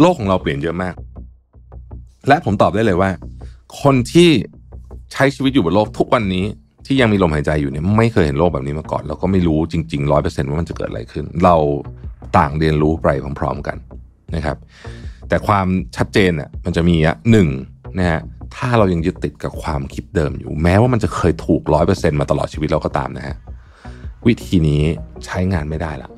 โลกของเราเปลี่ยนเยอะมาก และผมตอบได้เลยว่า คนที่ใช้ชีวิตอยู่บนโลกทุกวันนี้ที่ยังมีลมหายใจอยู่เนี่ย ไม่เคยเห็นโลกแบบนี้มาก่อนแล้วก็ไม่รู้จริงๆร้อยเปอร์เซ็นต์ว่ามันจะเกิดอะไรขึ้น เราต่างเรียนรู้ไปพร้อมๆกันนะครับ แต่ความชัดเจนอ่ะมันจะมีอ่ะหนึ่งนะฮะถ้าเรายังยึดติดกับความคิดเดิมอยู่ แม้ว่ามันจะเคยถูกร้อยเปอร์เซ็นต์มาตลอดชีวิตเราก็ตามนะฮะวิธีนี้ใช้งานไม่ได้ละ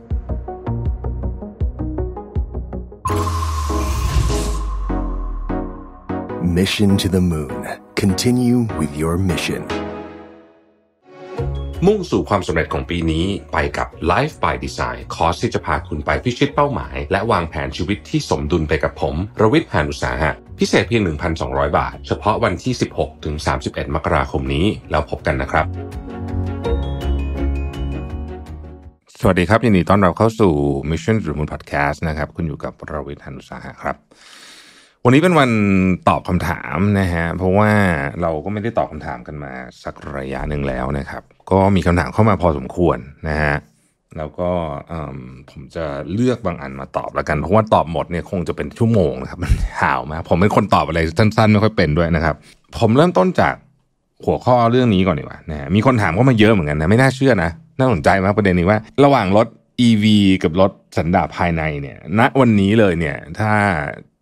Mission to the Moon Continue with your mission มุ่งสู่ความสำเร็จของปีนี้ไปกับ Life by Design คอร์สที่จะพาคุณไปพิชิตเป้าหมายและวางแผนชีวิตที่สมดุลไปกับผม รวิทย์หานุสาหะพิเศษเพียง 1,200 บาท เฉพาะวันที่ 16ถึง31 มกราคมนี้ แล้วพบกันนะครับ สวัสดีครับ ยินดีต้อนรับเข้าสู่ Mission to the Moon Podcast นะครับ คุณอยู่กับรวิทย์หานุสาหะครับวันนี้เป็นวันตอบคำถามนะฮะ เพราะว่าเราก็ไม่ได้ตอบคำถามกันมาสักระยะหนึ่งแล้วนะครับ ก็มีคำถามเข้ามาพอสมควรนะฮะ แล้วก็ผมจะเลือกบางอันมาตอบแล้วกัน เพราะว่าตอบหมดเนี่ยคงจะเป็นชั่วโมงนะครับมันห่าวมากผมเป็นคนตอบอะไรสั้นๆไม่ค่อยเป็นด้วยนะครับ ผมเริ่มต้นจากหัวข้อเรื่องนี้ก่อนดีกว่า นะฮะมีคนถามก็มาเยอะเหมือนกันนะ ไม่น่าเชื่อนะ น่าสนใจมากประเด็นนี้ว่า ระหว่างรถ EV กับรถสันดาปภายในเนี่ยณนะวันนี้เลยเนี่ย ถ้า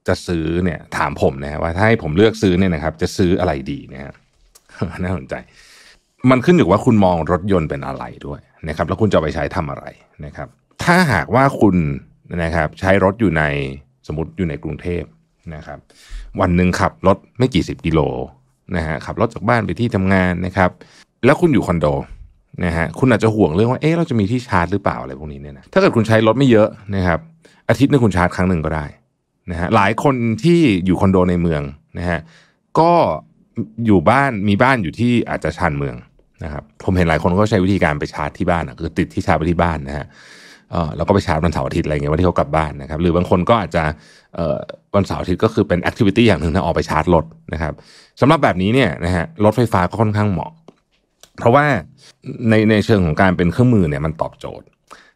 จะซื้อเนี่ยถามผมนะว่าถ้าให้ผมเลือกซื้อเนี่ยนะครับจะซื้ออะไรดีนะฮะน่าสนใจ มันขึ้นอยู่ว่าคุณมองรถยนต์เป็นอะไรด้วยนะครับแล้วคุณจะไปใช้ทำอะไรนะครับถ้าหากว่าคุณนะครับใช้รถอยู่ในสมมติอยู่ในกรุงเทพนะครับวันหนึ่งขับรถไม่กี่สิบกิโลนะฮะขับรถจากบ้านไปที่ทำงานนะครับแล้วคุณอยู่คอนโดนะฮะคุณอาจจะห่วงเรื่องว่าเอ๊ะเราจะมีที่ชาร์จหรือเปล่าอะไรพวกนี้เนี่ยนะถ้าเกิดคุณใช้รถไม่เยอะนะครับอาทิตย์นึงคุณชาร์จครั้งหนึ่งก็ได้นะฮะหลายคนที่อยู่คอนโดในเมืองนะฮะก็อยู่บ้านมีบ้านอยู่ที่อาจจะชานเมืองนะครับผมเห็นหลายคนก็ใช้วิธีการไปชาร์จที่บ้านคือติดที่ชาร์จไปที่บ้านนะฮะแล้วก็ไปชาร์จวันเสาร์อาทิตย์อะไรเงี้ยวันที่เขากลับบ้านนะครับ หรือบางคนก็อาจจะวันเสาร์อาทิตย์ก็คือเป็นแอคทิวิตี้อย่างหนึ่งนะออกไปชาร์จรถนะครับสำหรับแบบนี้เนี่ยนะฮะรถไฟฟ้าก็ค่อนข้างเหมาะ เพราะว่าในในเชิงของการเป็นเครื่องมือเนี่ยมันตอบโจทย์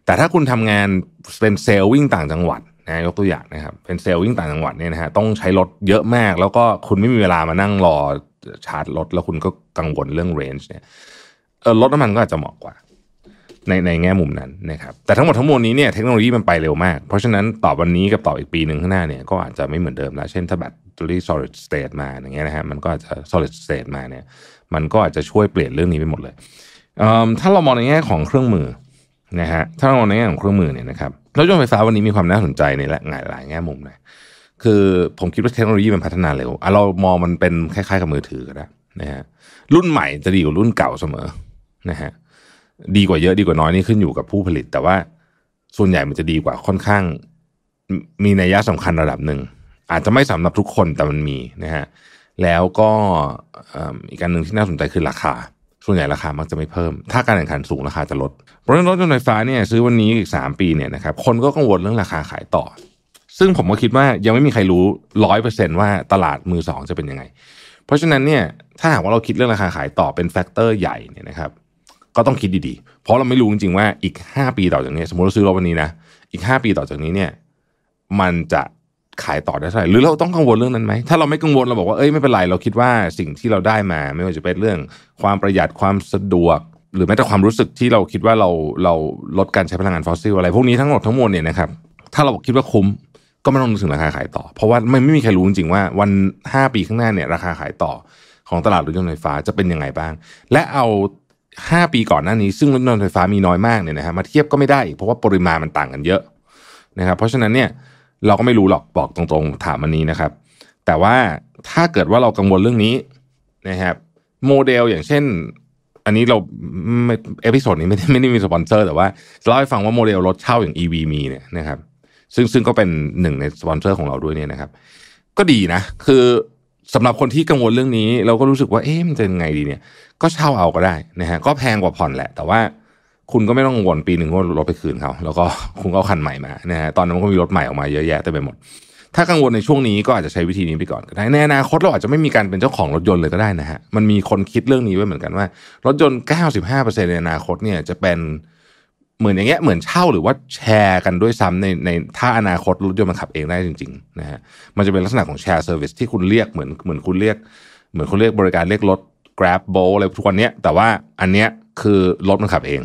แต่ถ้าคุณทำงานเป็นเซลล์วิ่งต่างจังหวัดนะยกตัวอย่างนะครับเป็นเซลล์วิ่งต่างจังหวัดเนี่ยนะฮะต้องใช้รถเยอะมาก แล้วก็คุณไม่มีเวลามานั่งรอชาร์จรถ แล้วคุณก็กังวลเรื่องเรนจ์เนี่ยรถน้ำมันก็อาจจะเหมาะกว่า ในในแง่มุมนั้นนะครับแต่ทั้งหมดทั้งมวลนี้เนี่ยเทคโนโลยีมันไปเร็วมาก เพราะฉะนั้นต่อวันนี้กับต่ออีกปีหนึ่งข้างหน้าเนี่ยก็อาจจะไม่เหมือนเดิมแล้ว เช่นถ้าแบตเตอรี่ solid state มาอย่างเงี้ยนะฮะมันก็อาจจะ solid state มาเนี่ย มันก็อาจจะช่วยเปลี่ยนเรื่องนี้ไปหมดเลยถ้าเรามองในแง่ของเครื่องมือนะฮะถ้าเรามองในแง่ของเครื่องมือเนี่ยนะครับรถยนต์ไฟฟ้าวันนี้มีความน่าสนใจในหลายหลายแง่มุมนะคือผมคิดว่าเทคโนโลยีมันพัฒนาเร็วเรามองมันเป็นคล้ายๆ กับมือถือก็ได้นะฮะ รุ่นใหม่จะดีกว่ารุ่นเก่าเสมอนะฮะ ดีกว่าเยอะดีกว่าน้อยนี่ขึ้นอยู่กับผู้ผลิต แต่ว่าส่วนใหญ่มันจะดีกว่าค่อนข้างมีนัยยะสำคัญระดับหนึ่ง อาจจะไม่สำหรับทุกคนแต่มันมีนะฮะ แล้วก็อีกการหนึ่งที่น่าสนใจคือราคาส่วนใหญ่ราคามักจะไม่เพิ่ม ถ้าการแข่งขันสูงราคาจะลด เพราะฉะนั้นรถยนต์ไฟฟ้าเนี่ยซื้อวันนี้อีกสามปีเนี่ยนะครับ คนก็กังวลเรื่องราคาขายต่อ ซึ่งผมก็คิดว่ายังไม่มีใครรู้ร้อยเปอร์เซ็นว่าตลาดมือสองจะเป็นยังไง เพราะฉะนั้นเนี่ยถ้าหากว่าเราคิดเรื่องราคาขายต่อเป็นแฟกเตอร์ใหญ่เนี่ยนะครับก็ต้องคิดดีๆ เพราะเราไม่รู้จริงๆว่าอีก 5 ปีต่อจากนี้ สมมติเราซื้อรถวันนี้นะอีก 5 ปีต่อจากนี้เนี่ยมันจะขายต่อได้เท่าไหร่หรือเราต้องกังวลเรื่องนั้นไหมถ้าเราไม่กังวลเราบอกว่าเอ้ยไม่เป็นไร เราคิดว่าสิ่งที่เราได้มา ไม่ว่าจะเป็นเรื่อง ความประหยัดความสะดวก หรือแม้แต่ความรู้สึกที่เราคิดว่าเราเราลดการใช้พลังงานฟอสซิลอะไร พวกนี้ทั้งหมดทั้งมวลเนี่ยนะครับถ้าเราคิดว่าคุ้มก็ไม่ต้องนึกถึงราคาขายต่อ เพราะว่าไม่ไม่มีใครรู้จริงๆว่าวัน 5 ปีข้างหน้าเนี่ยราคาขายต่อของตลาดรถยนต์ไฟฟ้าจะเป็นยังไงบ้างและเอา 5 ปีก่อนหน้านี้ซึ่งรถยนต์ไฟฟ้ามีน้อยมากเนี่ยนะฮะมาเทียบก็ไม่ได้เพราะว่าปริมาณมันต่างกันเยอะนะครับเพราะฉะนั้นเนี่ยเราก็ไม่รู้หรอกบอกตรงๆถามอันนี้นะครับ แต่ว่าถ้าเกิดว่าเรากังวลเรื่องนี้นะครับ โมเดลอย่างเช่นอันนี้เราไม่เอพิโซดนี้ไม่ได้ไม่ได้มีสปอนเซอร์แต่ว่าเล่าให้ฟังว่าโมเดลรถเช่าอย่าง EV มีเนี่ยนะครับซึ่งซึ่งก็เป็นหนึ่งในสปอนเซอร์ของเราด้วยเนี่ยนะครับก็ดีนะ คือสำหรับคนที่กังวลเรื่องนี้ เราก็รู้สึกว่าเอ๊ะมันจะไงดีเนี่ย ก็เช่าเอาก็ได้นะฮะก็แพงกว่าผ่อนแหละ แต่ว่าคุณก็ไม่ต้องวนปีหนึ่งก็รถไปคืนเขาแล้วก็คุณก็คันใหม่มานะฮะตอนนั้นก็มีรถใหม่ออกมาเยอะแยะเต็มไปหมดถ้ากังวลในช่วงนี้ก็อาจจะใช้วิธีนี้ไปก่อนก็ได้ ในอนาคตเราอาจจะไม่มีการเป็นเจ้าของรถยนต์เลยก็ได้นะฮะมันมีคนคิดเรื่องนี้ไว้เหมือนกันว่า รถยนต์95%ในอนาคตเนี่ยจะเป็นเหมือนอย่างเงี้ยเหมือนเช่าหรือว่าแชร์กันด้วยซ้ำในในถ้าอนาคตรถยนต์มันขับเองได้จริงๆนะฮะมันจะเป็นลักษณะของแชร์เซอร์วิสที่คุณเรียกเหมือนเหมือนคุณเรียกเหมือนคุณเรียกบริการเรียกรถ Grab b o อะไรทุกวันเนี้ยแต่ว่าอันเนี้ยคือรถมันขับเอง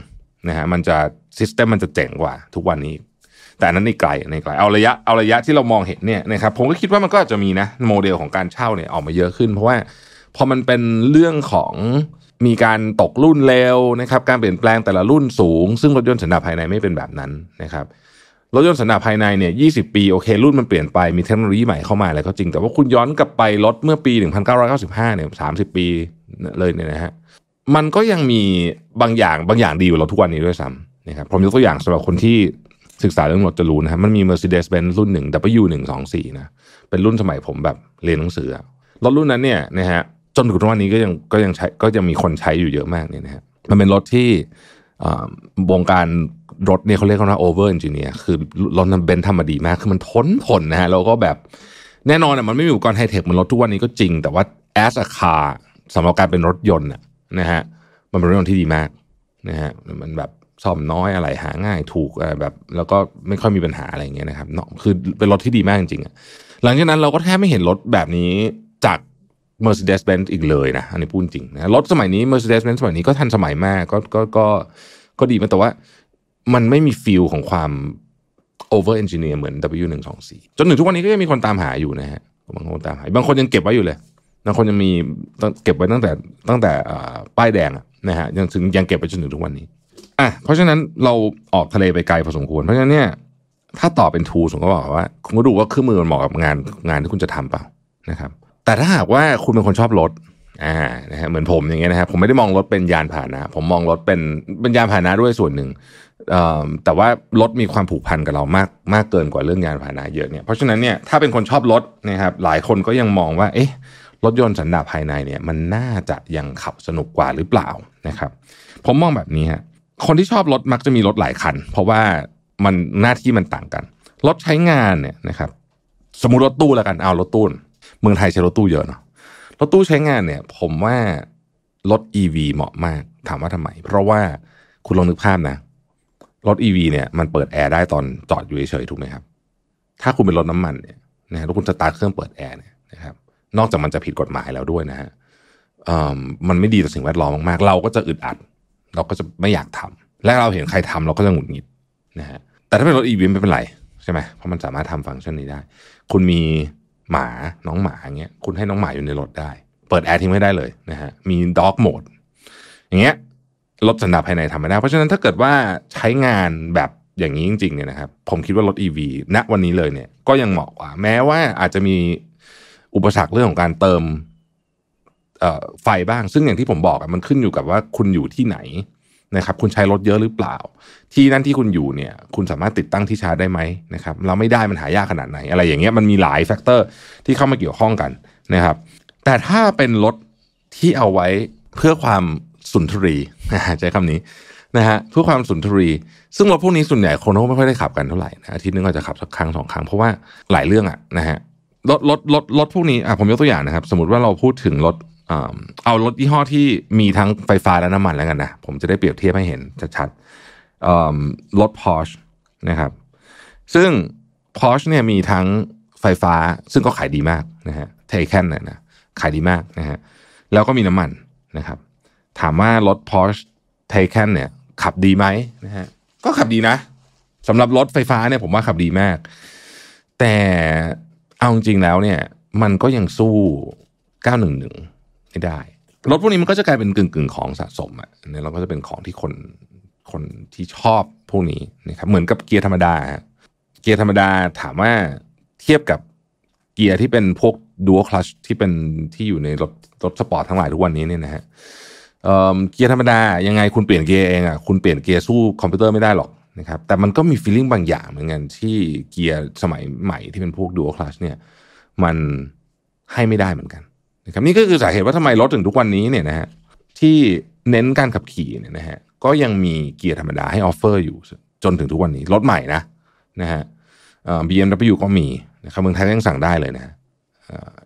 นะฮะมันจะซิสเต็มมันจะเจ๋งกว่าทุกวันนี้ แต่นั้นน่ไกลในไกลเอาระยะเอาระยะที่เรามองเห็นเนี่ยนะครับผมก็คิดว่ามันก็อาจะมีนะโมเดลของการเช่าเนี่ยออกมาเยอะขึ้นเพราะว่าพอมันเป็นเรื่องของมีการตกรุ่นเร็วนะครับการเปลี่ยนแปลงแต่ละรุ่นสูงซึ่งรถยนต์สันดาปภายในไม่เป็นแบบนั้นนะครับรถยนต์สันดาปภายในเนี่ยยีปีโอเครุ่นมันเปลี่ยนไปมีเทคโนโลยีใหม่เข้ามาอะไรก็จริงแต่ว่าคุณย้อนกลับไปรถเมื่อปี 1995เนี่ย30 ปีเลยเนี่ยนะฮะมันก็ยังมีบางอย่างบางอย่างดีอยู่เราทุกวันนี้ด้วยซ้ำนะครับ ผมยกตัวอย่างสำหรับคนที่ศึกษาเรื่องรถจะรู้นะครับมันมี Mercedes-Benz รุ่นหนึ่ง W124 นะเป็นรุ่นสมัยผมแบบเรียนหนังสือ รถรุ่นนั้นเนี่ยนะฮะจนถึงทุกวันนี้ก็ยังก็ยังใช้ก็ยังมีคนใช้อยู่เยอะมากเนี่ยนะฮะมันเป็นรถที่วงการรถเนี่ยเขาเรียกว่าโอเวอร์เอนจิเนียร์คือรถนั้นเบนทำมาดีมากคือมันทนทนนะฮะแล้วก็แบบแน่นอนอ่ะมันไม่มีอุปกรณ์ไฮเทคเหมือนรถทุกวันนี้ก็จริง แต่ว่า as a car สำหรับการเป็นรถยนต์อ่ะนะฮะมันเป็นเรื่องที่ดีมากนะฮะมันแบบซ่อมน้อยอะไรหาง่ายถูกแบบแล้วก็ไม่ค่อยมีปัญหาอะไรอย่างเงี้ยนะครับเนาะคือเป็นรถที่ดีมากจริงๆอะหลังจากนั้นเราก็แทบไม่เห็นรถแบบนี้ จาก Mercedes-Benz อีกเลยนะ อันนี้พูดจริงนะรถสมัยนี้ Mercedes-Benz สมัยนี้ก็ทันสมัยมาก ก็ก็ก็ก็ดีมาแต่ว่ามันไม่มีฟิลของความโอเวอร์เอนจิเนียร์เหมือน W124 จนถึงทุกวันนี้ก็ยังมีคนตามหาอยู่นะฮะบางคนตามหาบางคนยังเก็บไว้อยู่เลยนะคนยังมีเก็บไว้ตั้งแต่ตั้งแต่ป้ายแดงนะฮะยังถึงยังเก็บไปจนถึงทุกวันนี้อ่ะเพราะฉะนั้นเราออกทะเลไปไกลพอสมควรเพราะฉะนั้นเนี่ยถ้าตอบเป็นทูผมก็บอกว่าคุณก็ดูว่าเครื่องมือมันเหมาะกับงานงานที่คุณจะทำเปล่านะครับ แต่ถ้าหากว่าคุณเป็นคนชอบรถอ่านะฮะเหมือนผมอย่างเงี้ยนะครับผมไม่ได้มองรถเป็นยานพาหนะผมมองรถเป็นเป็นยานพาหนะด้วยส่วนหนึ่งแต่ว่ารถมีความผูกพันกับเรามากมากเกินกว่าเรื่องยานพาหนะเยอะเนี่ยเพราะฉะนั้นเนี่ยถ้าเป็นคนชอบรถนะครับหลายคนก็ยังมองว่าเอ๊ะรถยนต์สันดาปภายในเนี่ย มันน่าจะยังขับสนุกกว่าหรือเปล่านะครับ ผมมองแบบนี้ฮะคนที่ชอบรถมักจะมีรถหลายคัน เพราะว่ามันหน้าที่มันต่างกัน รถใช้งานเนี่ยนะครับ สมมติรถตู้แล้วกันเอารถตู้เมืองไทยใช้รถตู้เยอะเนาะรถตู้ใช้งานเนี่ย ผมว่ารถ e ีเหมาะมากถามว่าทำไม เพราะว่าคุณลองนึกภาพนะ รถ e ีเนี่ย มันเปิดแอร์ได้ตอนจอดอยู่เฉยๆถูกไหมครับถ้าคุณเป็นรถน้ำมันเนี่ยนะถ้าคุณจะตาเครื่องเปิดแอร์เนี่ยนะครับนอกจากมันจะผิดกฎหมายแล้วด้วยนะฮะมันไม่ดีต่อสิ่งแวดล้อมมากๆ เราก็จะอึดอัด เราก็จะไม่อยากทำ และเราเห็นใครทำเราก็จะหงุดหงิดนะฮะ แต่ถ้าเป็นรถอีวีไม่เป็นไรใช่ไหมเพราะมันสามารถทำฟังก์ชันนี้ได้ คุณมีหมาน้องหมาเงี้ย คุณให้น้องหมาอยู่ในรถได้ เปิดแอร์ทิ้งไม่ได้เลยนะฮะ มีด็อกโหมดอย่างเงี้ย รถสันดาปภายในทำไม่ได้ เพราะฉะนั้นถ้าเกิดว่าใช้งานแบบอย่างนี้จริงๆเนี่ยนะครับ ผมคิดว่ารถ EV ณวันนี้เลยเนี่ย ก็ยังเหมาะกว่า แม้ว่าอาจจะมีอุปสรรคเรื่องของการเติมไฟบ้าง ซึ่งอย่างที่ผมบอกมันขึ้นอยู่กับว่าคุณอยู่ที่ไหนนะครับคุณใช้รถเยอะหรือเปล่า ที่นั่นที่คุณอยู่เนี่ย คุณสามารถติดตั้งที่ชาร์จได้ไหมนะครับ เราไม่ได้ มันหายากขนาดไหน อะไรอย่างเงี้ยมันมีหลายแฟกเตอร์ที่เข้ามาเกี่ยวข้องกันนะครับ แต่ถ้าเป็นรถที่เอาไว้เพื่อความสุนทรีใช้คำนี้นะฮะเพื่อความสุนทรีซึ่งรถพวกนี้ส่วนใหญ่คนเขาไม่ค่อยได้ขับกัน เท่าไหร่นะอาทิตย์นึงก็จจะขับสักครั้งสองครั้งเพราะว่าหลายเรื่องอะนะฮะรถรถรถรถพวกนี้อ่ะผมยกตัวอย่างนะครับสมมติว่าเราพูดถึงรถเอารถยี่ห้อที่มีทั้งไฟฟ้าและน้ำมันแล้วกันนะผมจะได้เปรียบเทียบให้เห็นชัดรถ Porsche นะครับ ซึ่ง Porsche เนี่ยมีทั้งไฟฟ้า ซึ่งก็ขายดีมากนะฮะเทคคนเนี่ยนะขายดีมากนะฮะแล้วก็มีน้ำมันนะครับ ถามว่ารถ Porsche t a คแคนเนี่ย ขับดีไหมนะฮะก็ขับดีนะสำหรับรถไฟฟ้าเนี่ย ผมว่าขับดีมาก แต่เอาจริงแล้วเนี่ยมันก็ยังสู้ 911 ไม่ได้ รถพวกนี้มันก็จะกลายเป็นกึ่งกึ่งของสะสมอ่ะเนี่ยเราก็จะเป็นของที่คนคนที่ชอบพวกนี้นะครับเหมือนกับเกียร์ธรรมดา เกียร์ธรรมดาถามว่าเทียบกับเกียร์ที่เป็นพวกดัวคลัชที่เป็นที่อยู่ในรถรถสปอร์ตทั้งหลายทุกวันนี้เนี่ยนะฮะเกียร์ธรรมดายังไงคุณเปลี่ยนเกียร์เองอ่ะคุณเปลี่ยนเกียร์สู้คอมพิวเตอร์ไม่ได้หรอกนะครับแต่มันก็มีฟีลลิ่งบางอย่างเหมือนกันที่เกียร์สมัยใหม่ที่เป็นพวกดูอัลคลัชเนี่ยมันให้ไม่ได้เหมือนกันนะครับนี่ก็คือสาเหตุว่าทำไมรถถึงทุกวันนี้เนี่ยนะฮะที่เน้นการขับขี่เนี่ยนะฮะก็ยังมีเกียร์ธรรมดาให้ออฟเฟอร์อยู่จนถึงทุกวันนี้รถใหม่นะนะฮะบีเอ็มดับเบิลยูก็มีนะครับเมืองไทยยังสั่งได้เลยนะะ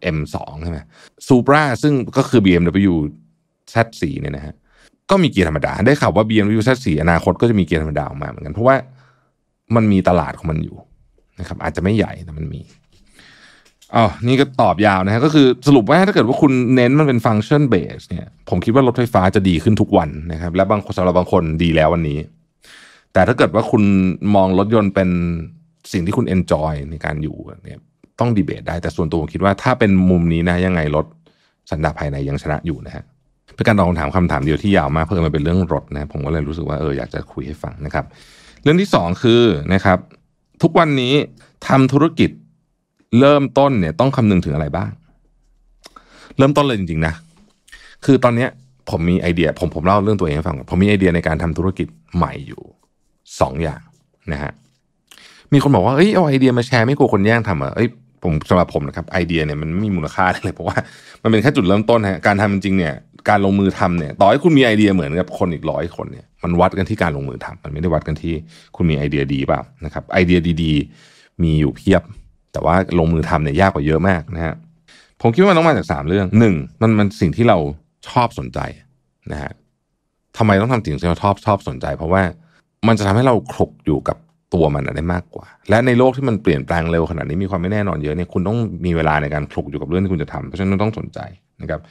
เอ็มสองใช่ไหมซูปราซึ่งก็คือ BMW Z4 เนี่ยนะฮะก็มีเกียร์ธรรมดาได้ข่าวว่า BMW ซัดสีอนาคตก็จะมีเกียร์ธรรมดาออกมาเหมือนกัน เพราะว่ามันมีตลาดของมันอยู่นะครับ อาจจะไม่ใหญ่แต่มันมีอ๋อนี่ก็ตอบยาวนะฮะก็คือสรุปว่าถ้าเกิดว่าคุณเน้นมันเป็นฟังก์ชันเบสเนี่ย ผมคิดว่ารถไฟฟ้าจะดีขึ้นทุกวันนะครับและบางคนสำหรับบางคนดีแล้ววันนี้ แต่ถ้าเกิดว่าคุณมองรถยนต์เป็นสิ่งที่คุณเอนจอยในการอยู่เนี่ย ต้องดีเบตได้ แต่ส่วนตัวผมคิดว่าถ้าเป็นมุมนี้นะยังไงรถสันดาปภายในยังชนะอยู่นะฮะ็นการตอบคำถามคำถามเดียวที่ยาวมากเพื่อมันเป็นเรื่องรถนะผมก็เลยรู้สึกว่าเอออยากจะคุยให้ฟังนะครับเรื่องที่สองคือนะครับ ทุกวันนี้ทำธุรกิจ เริ่มต้นเนี่ยต้องคำนึงถึงอะไรบ้าง เริ่มต้นเลยจริงๆนะคือตอนเนี้ยผมมีไอเดีย ผมผมเล่าเรื่องตัวเองให้ฟัง ผมมีไอเดียในการทำธุรกิจใหม่อยู่สองอย่างนะฮะมีคนบอกว่าเอ้ยเอาไอเดียมาแชร์ไม่กลัวคนแย่งทำเหรอเอ้ยผมสำหรับผมนะครับไอเดียเนี่ยมันไม่มีมูลค่าเลยเพราะว่ามันเป็นแค่จุดเริ่มต้นฮะการทำจริงเนี่ยการลงมือทำเนี่ย ต่อให้คุณมีไอเดียเหมือนกับคนอีกร้อยคนเนี่ยมันวัดกันที่การลงมือทำ มันไม่ได้วัดกันที่คุณมีไอเดียดีเปล่านะครับ ไอเดียดีๆ มีอยู่เพียบ แต่ว่าลงมือทำเนี่ยยากกว่าเยอะมากนะฮะผมคิดว่ามันต้องมาจากสามเรื่องหนึ่งมันมันสิ่งที่เราชอบสนใจนะฮะทำไมต้องทำสิ่งที่เราชอบชอบสนใจ เพราะว่ามันจะทำให้เราคลุกอยู่กับตัวมันได้มากกว่า และในโลกที่มันเปลี่ยนแปลงเร็วขนาดนี้มีความไม่แน่นอนเยอะเนี่ยคุณต้องมีเวลาในการคลุกอยู่กับเรื่องที่คุณจะทำเพราะฉะนั้นต้องสนใจนะครับ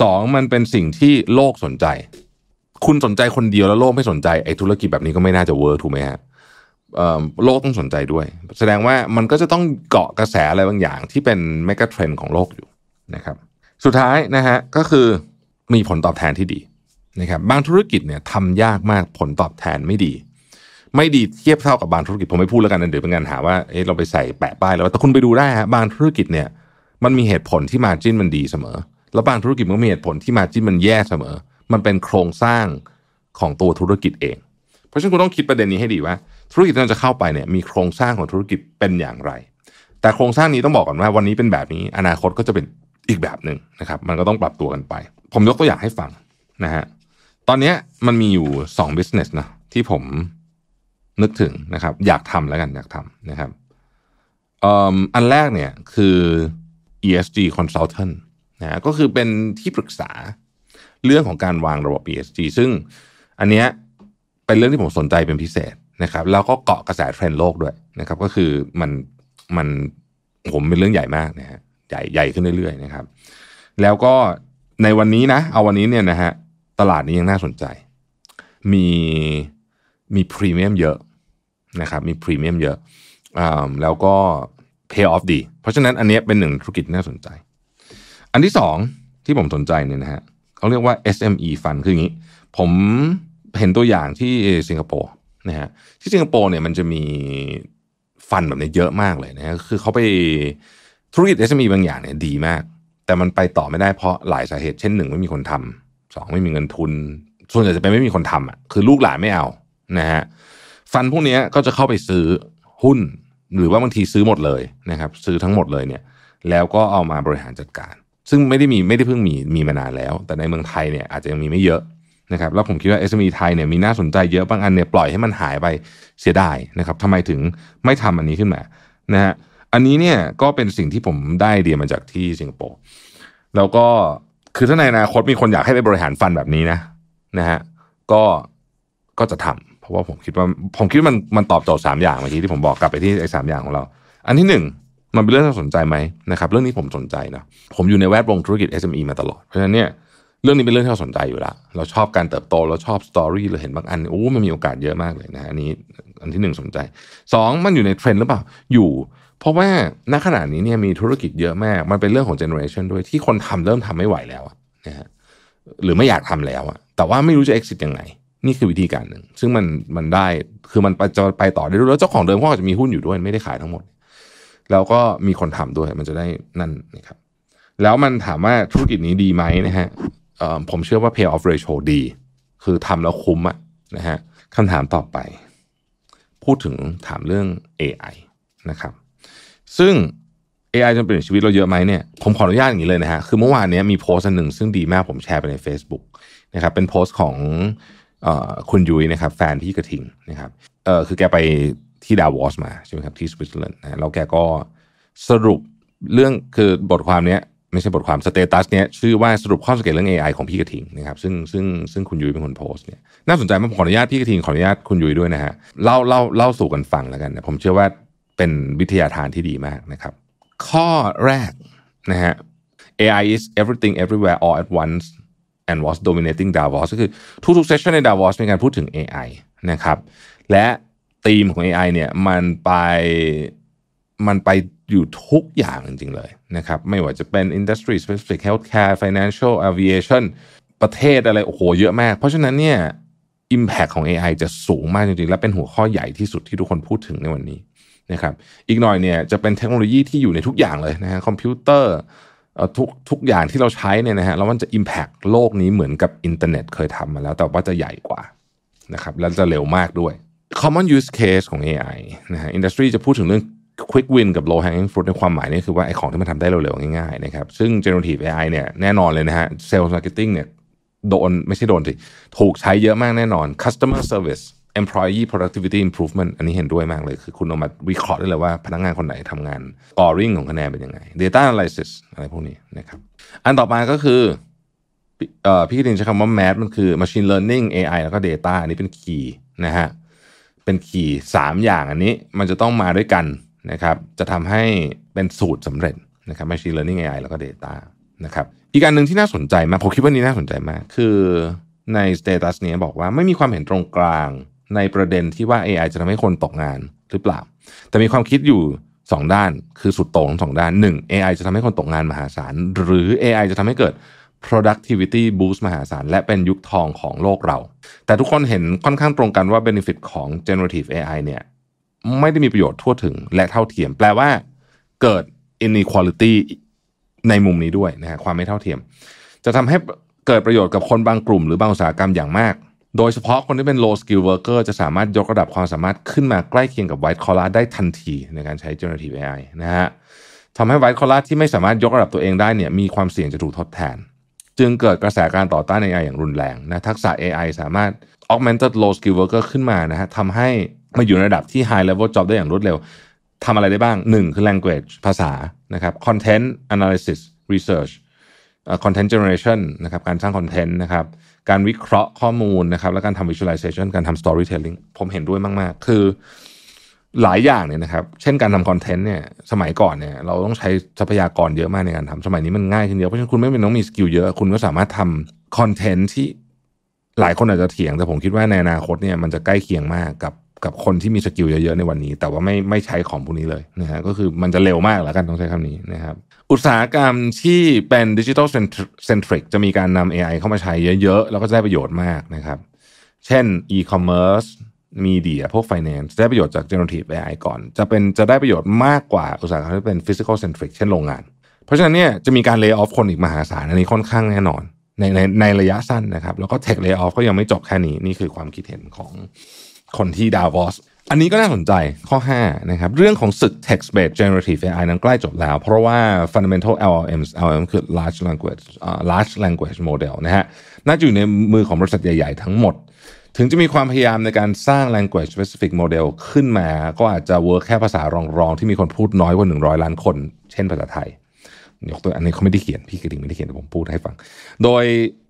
สองมันเป็นสิ่งที่โลกสนใจ คุณสนใจคนเดียวแล้วโลกไม่สนใจไอ้ธุรกิจแบบนี้ก็ไม่น่าจะเวิร์กถูกไหมฮะโลกต้องสนใจด้วย แสดงว่ามันก็จะต้องเกาะกระแสอะไรบางอย่างที่เป็นเมกะเทรนด์ของโลกอยู่นะครับ สุดท้ายนะฮะก็คือมีผลตอบแทนที่ดีนะครับบางธุรกิจเนี่ยทำยากมากผลตอบแทนไม่ดี ไม่ดีเทียบเท่ากับบางธุรกิจผมไม่พูดแล้วกันนะเดี๋ยวเป็นการหาว่าเอ๊ะเราไปใส่แปะป้ายแล้วแต่คุณไปดูได้ฮะบางธุรกิจเนี่ยมันมีเหตุผลที่มาจิ้นมันดีเสมอแล้วบางธุรกิจมันมีเหตุผลที่มาจิ้มมันแย่เสมอ มันเป็นโครงสร้างของตัวธุรกิจเอง เพราะฉะนั้นคุณต้องคิดประเด็นนี้ให้ดีว่าธุรกิจที่เราจะเข้าไปเนี่ยมีโครงสร้างของธุรกิจเป็นอย่างไร แต่โครงสร้างนี้ต้องบอกก่อนว่าวันนี้เป็นแบบนี้ อนาคตก็จะเป็นอีกแบบหนึ่งนะครับ มันก็ต้องปรับตัวกันไป ผมยกตัวอย่างให้ฟังนะฮะ ตอนนี้มันมีอยู่2 business นะที่ผมนึกถึงนะครับ อยากทำแล้วกันอยากทำนะครับ อันแรกเนี่ยคือ ESG consultant นะก็คือเป็นที่ปรึกษาเรื่องของการวางระบบ ESG ซึ่งอันเนี้ยเป็นเรื่องที่ผมสนใจเป็นพิเศษนะครับ แล้วก็เกาะกระแสเทรนด์โลกด้วยนะครับก็คือมันมันผมเป็นเรื่องใหญ่มากนะฮะใหญ่ใหญ่ขึ้นเรื่อยๆ นะครับ แล้วก็ในวันนี้นะ เอาวันนี้เนี่ยนะฮะตลาดนี้ยังน่าสนใจมีมีพรีเมียมเยอะนะครับมีพรีเมียมเยอะอ่าแล้วก็เพย์ออฟดี เพราะฉะนั้นอันนี้เป็นหนึ่งธุรกิจน่าสนใจอันที่สองที่ผมสนใจเนี่ยนะฮะเขาเรียกว่า SME Fund คืออย่างนี้ ผมเห็นตัวอย่างที่สิงคโปร์นะฮะที่สิงคโปร์เนี่ยมันจะมีฟันแบบนี้เยอะมากเลยนะคือเขาไปธุรกิจ SME บางอย่างเนี่ยดีมาก แต่มันไปต่อไม่ได้เพราะหลายสาเหตุเช่นหนึ่งไม่มีคนทำสองไม่มีเงินทุน ส่วนใหญ่จะเป็นไม่มีคนทำอ่ะคือลูกหลานไม่เอานะฮะฟันพวกนี้ก็จะเข้าไปซื้อหุ้น หรือว่าบางทีซื้อหมดเลยนะครับซื้อทั้งหมดเลยเนี่ยแล้วก็เอามาบริหารจัดการซึ่งไม่ได้มีไม่ได้เพิ่งมีมีมานานแล้ว แต่ในเมืองไทยเนี่ย อาจจะยังมีไม่เยอะนะครับแล้วผมคิดว่า SME ไทยเนี่ยมีน่าสนใจเยอะบางอันเนี่ยปล่อยให้มันหายไปเสียดายนะครับทำไมถึงไม่ทำอันนี้ขึ้นมานะฮะอันนี้เนี่ยก็เป็นสิ่งที่ผมได้เดียมาจากที่สิงคโปร์แล้วก็คือถ้าในอนาคตมีคนอยากให้ไปบริหารฟันแบบนี้นะนะฮะก็ก็จะทำ เพราะว่าผมคิดว่าผมคิดว่ามันมันตอบโจทย์สามอย่างเมื่อกี้ที่ผมบอกกลับไปที่ไอ้สามอย่างของเรา อันที่หนึ่งมันเป็นเรื่องที่สนใจไหมนะครับเรื่องนี้ผมสนใจนะผมอยู่ในแวดวงธุรกิจ SME มาตลอดเพราะฉะนั้นเนี่ยเรื่องนี้เป็นเรื่องที่เราสนใจอยู่ละเราชอบการเติบโตเราชอบสตอรี่เราเห็นบางอันโอ้มันมีโอกาสเยอะมากเลยนะ อันนี้อันที่หนึ่งสนใจสองมันอยู่ในเทรนด์หรือเปล่าอยู่เพราะว่าณขณะนี้เนี่ยมีธุรกิจเยอะมาก มันเป็นเรื่องของเจเนอเรชันด้วยที่คนทำเริ่มทำไม่ไหวแล้วนะฮะหรือไม่อยากทำแล้วอะแต่ว่าไม่รู้จะ exit ยังไงนี่คือวิธีการหนึ่งซึ่งมันมันได้คือมันจะไปต่อได้้แล้วเจ้าของเดิมเขาอาจจะมีหุ้นอยู่ด้วยไม่ได้ขายทั้งหมดแล้วก็มีคนทำด้วยมันจะได้นั่นนะครับแล้วมันถามว่าธุรกิจนี้ดีไหมนะฮะผมเชื่อว่า pay off ratio ดี คือทำแล้วคุ้มอะนะฮะคำถามต่อไป พูดถึงถามเรื่อง AI นะครับซึ่ง AI จะเป็นชีวิตเราเยอะไหมเนี่ยผมขออนุญาตอย่างนี้เลยนะฮะคือเมื่อวานนี้มีโพสต์หนึ่งซึ่งดีมากผมแชร์ไปใน Facebook นะครับเป็นโพสต์ของอคุณยุ้ยนะครับแฟนพี่กระทิงนะครับคือแกไปที่ดาวอสมาใช่ไหมครับที่สวิตเซอร์แลนด์นะแล้วแกก็สรุปเรื่องคือบทความเนี้ยไม่ใช่บทความสเตตัสเนี้ยชื่อว่าสรุปข้อสังเกตเรื่อง AI ของพี่กระถิงนะครับซึ่งซึ่งซึ่งคุณยุ้ยเป็นคนโพสต์เนี่ยน่าสนใจมากขออนุญาตพี่กระถิงขออนุญาตคุณยุ้ยด้วยนะฮะเล่าเล่าเล่าสู่กันฟังแล้วกันนะผมเชื่อว่าเป็นวิทยาทานที่ดีมากนะครับ ข้อแรกนะฮะ AI is everything everywhere all at once and was dominating Davos ก็คือทุกๆเซสชันในดาวอสมีการพูดถึง AI นะครับ และธีมของ AI เนี่ยมันไปมันไปอยู่ทุกอย่างจริงๆเลยนะครับไม่ว่าจะเป็น industry specific healthcare financial aviation ประเทศอะไรโอ้โหเยอะมาก เพราะฉะนั้นเนี่ย impact ของ AI จะสูงมากจริงๆ และเป็นหัวข้อใหญ่ที่สุดที่ทุกคนพูดถึงในวันนี้นะครับอีกหน่อยเนี่ยจะเป็นเทคโนโลยีที่อยู่ในทุกอย่างเลยนะฮะคอมพิวเตอร์ทุกทุกอย่างที่เราใช้เนี่ยนะฮะแล้วมันจะ Impact โลกนี้เหมือนกับอินเทอร์เน็ตเคยทำมาแล้ว แต่ว่าจะใหญ่กว่านะครับและจะเร็วมากด้วย common use case ของ AI นะฮะอินดัสทรีจะพูดถึงเรื่อง quick win กับ low hanging fruit ในความหมายนี่คือว่าไอ้ของที่มันทำได้เร็วๆง่ายๆนะครับ ซึ่ง generative AI เนี่ย แน่นอนเลยนะฮะ sales marketing เนี่ย โดนไม่ใช่โดนสิ ถูกใช้เยอะมากแน่นอน customer service employee productivity improvement อันนี้เห็นด้วยมากเลย คือคุณเอามาวิเคราะห์ได้เลยว่าพนักงงานคนไหนทำงาน scoring ของคะแนนเป็นยังไง data analysis อะไรพวกนี้นะครับ อันต่อมาก็คือพี่กินใช้คำว่า math มันคือ machine learning AI แล้วก็ data อันนี้เป็นคีย์นะฮะเป็นขี่ 3 อย่างอันนี้มันจะต้องมาด้วยกันนะครับจะทำให้เป็นสูตรสำเร็จนะครับ Machine Learning AI แล้วก็ Data นะครับอีกการหนึ่งที่น่าสนใจมากผมคิดว่านี้น่าสนใจมาก คือในสเตตัสนี้ยบอกว่าไม่มีความเห็นตรงกลางในประเด็นที่ว่า AI จะทำให้คนตกงานหรือเปล่า แต่มีความคิดอยู่ 2 ด้านคือสุดโต่งสองด้าน 1. AI จะทำให้คนตกงานมหาศาล หรือ AI จะทำให้เกิด productivity boost มหาศาล และเป็นยุคทองของโลกเรา แต่ทุกคนเห็นค่อนข้างตรงกันว่า benefit ของ generative AI เนี่ยไม่ได้มีประโยชน์ทั่วถึงและเท่าเทียม แปลว่า เกิด inequality ในมุมนี้ด้วยนะฮะความไม่เท่าเทียม จะทำให้เกิดประโยชน์กับคนบางกลุ่มหรือบางอุตสาหกรรมอย่างมาก โดยเฉพาะคนที่เป็น low skill worker จะสามารถยกระดับความสามารถขึ้นมาใกล้เคียงกับ white collar ได้ทันทีในการใช้ generative AI นะฮะทำให้ white collar ที่ไม่สามารถยกระดับตัวเองได้เนี่ยมีความเสี่ยงจะถูกทดแทนจึงเกิดกระแสการต่อต้าน AI อย่างรุนแรงนะทักษะ AI สามารถ augmented low skill worker ขึ้นมานะฮะทำให้มาอยู่ในระดับที่ high level job ได้อย่างรวดเร็วทำอะไรได้บ้าง 1 คือ language ภาษานะครับ content analysis research content generation นะครับการสร้างคอนเทนต์นะครับ การวิเคราะห์ข้อมูลนะครับ และการทำ visualization การทำ storytelling ผมเห็นด้วยมาก ๆ คือหลายอย่างเนี่ยนะครับ เช่นการทำคอนเทนต์เนี่ย สมัยก่อนเนี่ย เราต้องใช้ทรัพยากรเยอะมากในการทำสมัยนี้มันง่ายขึ้นเยอะ เพราะฉะนั้นคุณไม่เป็นต้องมีสกิลเยอะ คุณก็สามารถทำคอนเทนต์ที่หลายคนอาจจะเถียง แต่ผมคิดว่าในอนาคตเนี่ยมันจะใกล้เคียงมากกับกับคนที่มีสกิลเยอะๆในวันนี้ แต่ว่าไม่ไม่ใช้ของพวกนี้เลยนะฮะ ก็คือมันจะเร็วมากแล้วกันต้องใช้คำนี้นะครับ อุตสาหกรรมที่เป็นดิจิทัลเซนทริกจะมีการนำ AI เข้ามาใช้เยอะๆแล้วก็ได้ประโยชน์มากนะครับ เช่นอีคอมเมิร์ซมีเดียพวกไฟแนนซ์ได้ประโยชน์จาก generative AI ก่อน จะเป็นจะได้ประโยชน์มากกว่าอุตสาหกรรมที่เป็น physical centric เช่นโรงงาน เพราะฉะนั้นเนี่ยจะมีการเลิกออฟคนอีกมหาศาลอันนี้ค่อนข้างแน่นอน ในในในระยะสั้นนะครับแล้วก็เทคเลิกออฟก็ยังไม่จบแค่นี้ นี่คือความคิดเห็นของคนที่ดาวอสอันนี้ก็น่าสนใจข้อ5นะครับเรื่องของศึก text based generative AI นั้นใกล้จบแล้ว เพราะว่า fundamental l l m LLM คือ large language uh, large language model นะฮะน่าจะอยู่ในมือของบริษัทใหญ่ๆทั้งหมดถึงจะมีความพยายามในการสร้าง language specific model ขึ้นมา ก็อาจจะ work แค่ภาษารองๆ ที่มีคนพูดน้อยกว่า 100 ล้านคน เช่นภาษาไทยยกตัวอันนี้เขาไม่ได้เขียน พี่กระดิ่งไม่ได้เขียนแต่ผมพูดให้ฟัง โดย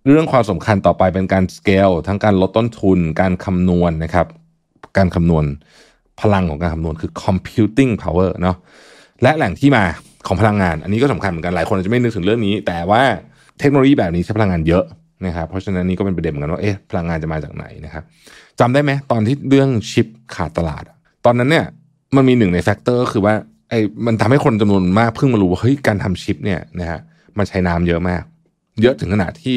เรื่องความสำคัญต่อไปเป็นการ scale ทั้งการลดต้นทุน การคำนวณนนะครับ การคำนวณพลังของการคำนวณคือ computing power เนาะ และแหล่งที่มาของพลังงาน อันนี้ก็สำคัญเหมือนกันหลายคนอาจจะไม่นึกถึงเรื่องนี้ แต่ว่าเทคโนโลยีแบบนี้ใช้พลังงานเยอะนะครับเพราะฉะนั้นนี่ก็เป็นประเด็นเหมือนกันว่าเอ๊ะพลังงานจะมาจากไหนนะครับจำได้ไหมตอนที่เรื่องชิปขาดตลาดตอนนั้นเนี่ยมันมีหนึ่งในแฟกเตอร์ คือว่าไอ้มันทำให้คนจำนวนมากเพิ่งมารู้ว่าเฮ้ยการทำชิปเนี่ยนะฮะมันใช้น้ำเยอะมาก เยอะถึงขนาดที่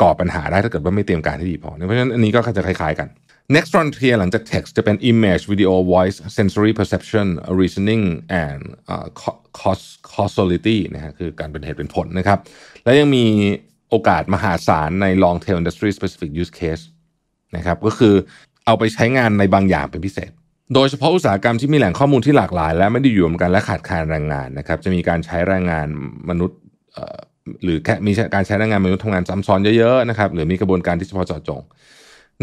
ก่อปัญหาได้ถ้าเกิดว่าไม่เตรียมการที่ดีพอเพราะฉะนั้น อันนี้ก็จะคล้ายๆกัน next frontier หลังจาก text จะเป็น image video voice sensory perception reasoning and uh, causality นะฮะคือการเป็นเหตุเป็นผลนะครับและยังมีโอกาสมหาศาลใน long tail industry specific use case นะครับก็คือเอาไปใช้งานในบางอย่างเป็นพิเศษ โดยเฉพาะอุตสาหกรรมที่มีแหล่งข้อมูลที่หลากหลายและไม่ได้อยู่รวมกันและขาดแคลนแรงงานนะครับจะมีการใช้แรงงานมนุษย์หรือแค่มีการใช้แรงงานมนุษย์ทำงานซ้ำซ้อนเยอะๆนะครับหรือมีกระบวนการที่เฉพาะเจาะจง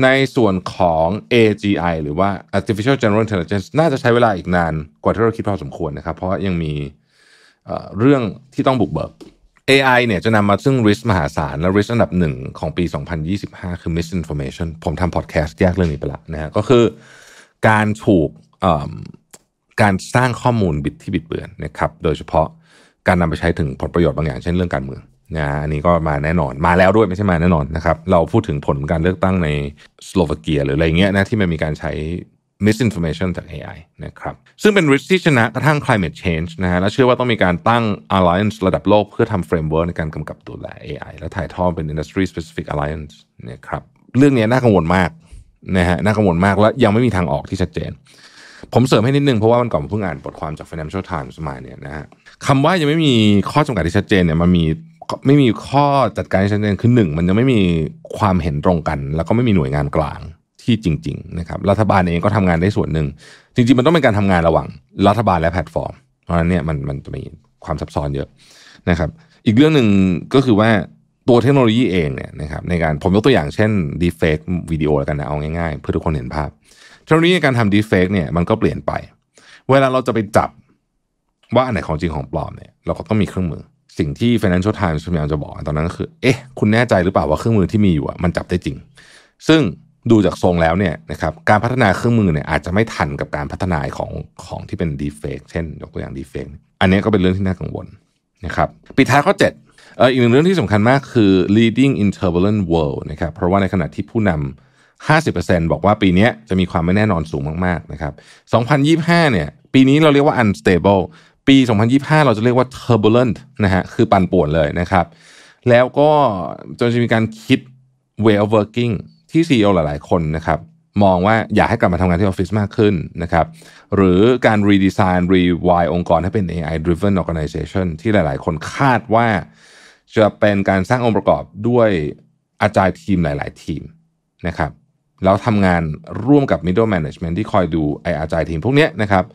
ในส่วนของ AGI หรือว่า artificial general intelligence น่าจะใช้เวลาอีกนานกว่าที่เราคิดพอสมควรนะครับ เพราะยังมีเรื่องที่ต้องบุกเบิก AI เนี่ยจะนำมาซึ่ง risk มหาศาลและ risk อันดับหนึ่งของปี 2025 คือ misinformation ผมทำพอดแคสต์แยกเรื่องนี้ไปละนะฮะก็คือการถูกการสร้างข้อมูลบิดที่บิดเบือนนะครับโดยเฉพาะการนำไปใช้ถึงผลประโยชน์บางอย่างเช่นเรื่องการเมืองนะอันนี้ก็มาแน่นอนมาแล้วด้วยไม่ใช่มาแน่นอนนะครับเราพูดถึงผลการเลือกตั้งในสโลวาเกียหรืออะไรเงี้ยนะที่มันมีการใช้ misinformation จาก AI นะครับซึ่งเป็น risk ที่ชนะกระทั่ง climate change นะฮะและเชื่อว่าต้องมีการตั้ง alliance ระดับโลก เพื่อทำ framework ในการกำกับดูแล AI และถ่ายทอดเป็น industry specific alliance นะครับเรื่องนี้น่ากังวลมากนะฮะน่ากังวลมากและยังไม่มีทางออกที่ชัดเจน ผมเสริมให้นิดนึงเพราะว่ามันก่อนเพิ่งอ่านบทความจาก Financial Times มาเนี่ยนะฮะคำว่ายังไม่มีข้อจำกัดที่ชัดเจนเนี่ยมันมีไม่มีข้อจัดการที่ชัดเจนคือหนึ่งมันยังไม่มีความเห็นตรงกัน แล้วก็ไม่มีหน่วยงานกลางที่จริงๆนะครับรัฐบาลเองก็ทำงานได้ส่วนหนึ่ง จริงๆมันต้องเป็นการทำงานระหว่างรัฐบาลและแพลตฟอร์ม เพราะนั้นเนี่ยมันมันจะมีความซับซ้อนเยอะนะครับ อีกเรื่องหนึ่งก็คือว่าตัวเทคโนโลยีเองเนี่ยนะครับในการผมยกตัวอย่างเช่นดีเฟกวิดีโอแล้วกันนะเอาง่ายๆ เพื่อทุกคนเห็นภาพเทคโนโลยีในการทำดีเฟกเนี่ยมันก็เปลี่ยนไป เวลาเราจะไปจับว่าอันไหนของจริงของปลอมเนี่ยเราก็ต้องมีเครื่องมือ สิ่งที่ Financial Times พยายามจะบอกตอนนั้นก็คือเอ๊ะคุณแน่ใจหรือเปล่าว่าเครื่องมือที่มีอยู่อ่ะมันจับได้จริง ซึ่งดูจากทรงแล้วเนี่ยนะครับการพัฒนาเครื่องมือเนี่ยอาจจะไม่ทันกับการพัฒนาของของที่เป็นดีเฟกเช่นยกตัวอย่างดีเฟกอันนี้ก็เป็นเรื่องที่น่ากังวลนะครับปิดท้ายข้อ7เอออีกหนึ่งเรื่องที่สำคัญมากคือ leading in turbulent world นะครับเพราะว่าในขณะที่ผู้นำ50%บอกว่าปีนี้จะมีความไม่แน่นอนสูงมากๆนะครับ2025เนี่ยปีนี้เราเรียกว่า unstable ปี 2025 เราจะเรียกว่า turbulent นะฮะคือปั่นป่วนเลยนะครับแล้วก็จนจะมีการคิด way of working ที่ CEO หลายๆ คนนะครับมองว่าอยากให้กลับมาทำงานที่ออฟฟิศมากขึ้นนะครับหรือการรีดีไซน์รีวายองค์กรให้เป็น AI driven organization ที่หลายๆ คนคาดว่าจะเป็นการสร้างองค์ประกอบด้วยอาจารย์ทีมหลายๆ ทีมนะครับแล้วทำงานร่วมกับ middle management ที่คอยดูไออาจารย์ทีมพวกนี้นะครับ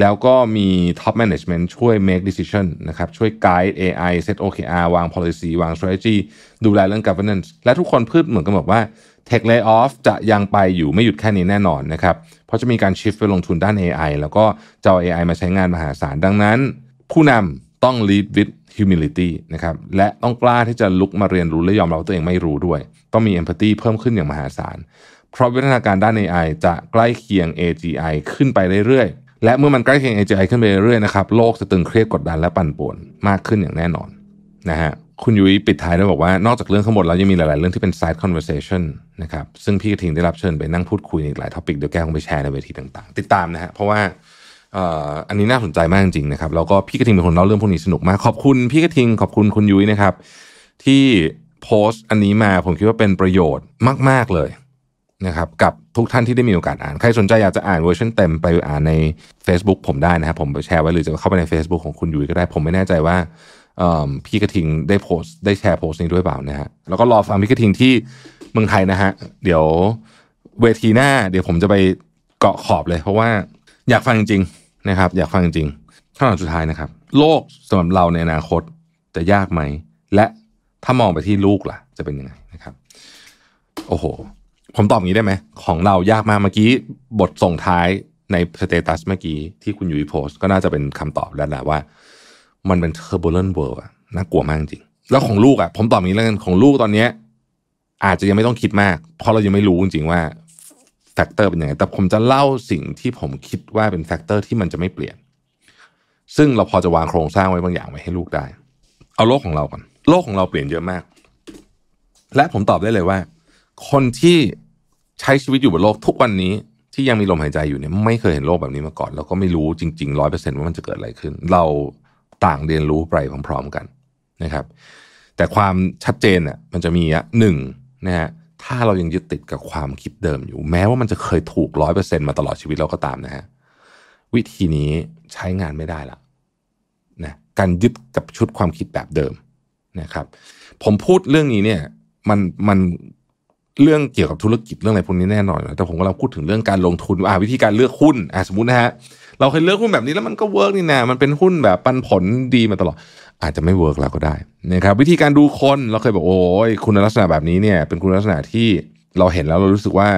แล้วก็มี top management ช่วย make decision นะครับช่วย guide AI set OKR วาง policy วาง strategy ดูแลเรื่อง governance และทุกคนพืชเหมือนกันบอกว่าเทค h ลอ y o จะยังไปอยู่ไม่หยุดแค่นี้แน่นอนนะครับเพราะจะมีการชิฟไปลงทุนด้าน AI แล้วก็จะเอา AI มาใช้งานมหาศาล ดังนั้นผู้นำต้อง lead with humility นะครับและต้องกล้าที่จะลุกมาเรียนรู้และยอมรับตัวเองไม่รู้ด้วย ต้องมี empathy เพิ่มขึ้นอย่างมหาศาล เพราะวิวัฒนาการด้าน AI จะใกล้เคียง AGI ขึ้นไปเรื่อยๆ และเมื่อมันใกล้เคียง AGI ขึ้นไปเรื่อยๆนะครับโลกจะตึงเครียดกดดันและปั่นป่วนมากขึ้นอย่างแน่นอนนะฮะคุณยุ้ยปิดท้ายด้วยบอกว่านอกจากเรื่องข้างบนแล้วยังมีหลายๆ เรื่องที่เป็น side conversation นะครับ ซึ่งพี่กระทิงได้รับเชิญไปนั่งพูดคุย ในหลายท็อปิกเดี๋ยวแกคงไปแชร์ในเวทีต่างๆ ติดตามนะฮะเพราะว่าอันนี้น่าสนใจมากจริงๆนะครับ แล้วก็พี่กระทิงเป็นคนเล่าเรื่องพวกนี้สนุกมาก ขอบคุณพี่กระทิงขอบคุณคุณยุ้ยนะครับ ที่โพสต์อันนี้มา ผมคิดว่าเป็นประโยชน์มากๆเลยนะครับ กับทุกท่านที่ได้มีโอกาสอ่านใครสนใจอยากจะอ่านเวอร์ชันเต็มไปอ่านใน Facebook ผมได้นะครับผมไปแชร์ไว้หรือจะเข้าไปใน Facebook ของคุณยุ้ยก็ได้ ผมไม่แน่ใจว่าพี่กระทิงได้โพสได้แชร์โพสต์นี้ด้วยเปล่านะฮะแล้วก็รอฟังพี่กระทิงที่เมืองไทยนะฮะเดี๋ยวเวทีหน้าเดี๋ยวผมจะไปเกาะขอบเลย เพราะว่า อยากฟังจริงนะครับ อยากฟังจริงข้นตหลังสุดท้ายนะครับ โลกสำหรับเราในอนาคตจะยากไหม และถ้ามองไปที่ลูกล่ะ จะเป็นยังไงนะครับ โอ้โห ผมตอบงี้ได้ไหม ของเรายากมากเมื่อกี้บทส่งท้ายในสเตตัสเมื่อกี้ ที่คุณยุ้ยโพสก็น่าจะเป็นคำตอบแล้วแหละว่ามันเป็นเทอร์โบเลนเวิร์อะน่ากลัวมากจริงแล้วของลูกอะผมตอบอย่างนี้แล้วกันของลูกตอนเนี้ย อาจจะยังไม่ต้องคิดมาก เพราะเรายังไม่รู้จริงๆว่าแฟกเตอร์เป็นยังไงแต่ผมจะเล่าสิ่งที่ผมคิดว่าเป็นแฟกเตอร์ที่มันจะไม่เปลี่ยนซึ่งเราพอจะวางโครงสร้างไว้บางอย่างไว้ให้ลูกได้ เอาโลกของเราก่อนโลกของเราเปลี่ยนเยอะมาก และผมตอบได้เลยว่า คนที่ใช้ชีวิตอยู่บนโลกทุกวันนี้ ที่ยังมีลมหายใจอยู่เนี่ย ไม่เคยเห็นโลกแบบนี้มาก่อน แล้วก็ไม่รู้จริงๆร้อยเปอร์เซ็นต์ว่ามันจะเกิดอะไรขึ้นเราต่างเรียนรู้ไปพร้อมๆกันนะครับ แต่ความชัดเจนเี่ยมันจะมีอ่ะหนึ่งนะฮะถ้าเรายังยึดติดกับความคิดเดิมอยู่ แม้ว่ามันจะเคยถูกร้อยเปอร์เซ็นมาตลอดชีวิตเราก็ตามนะฮะวิธีนี้ใช้งานไม่ได้ละนะการยึดกับชุดความคิดแบบเดิมนะครับ ผมพูดเรื่องนี้เนี่ย มันมันเรื่องเกี่ยวกับธุรกิจเรื่องอะไรพวกนี้แน่นอนแต่ผมกำลังพูดถึงเรื่องการลงทุนว่า วิธีการเลือกหุ้นอ่าสมมตินะฮะเราเคยเลือกหุ้นแบบนี้แล้วมันก็เวิร์กนี่นะมันเป็นหุ้นแบบปันผลดีมาตลอดอาจจะไม่เวิร์กแล้วก็ได้นะครับ วิธีการดูคนเราเคยบอกโอ้ยคุณลักษณะแบบนี้เนี่ยเป็นคุณลักษณะที่เราเห็นแล้วเรารู้สึกว่า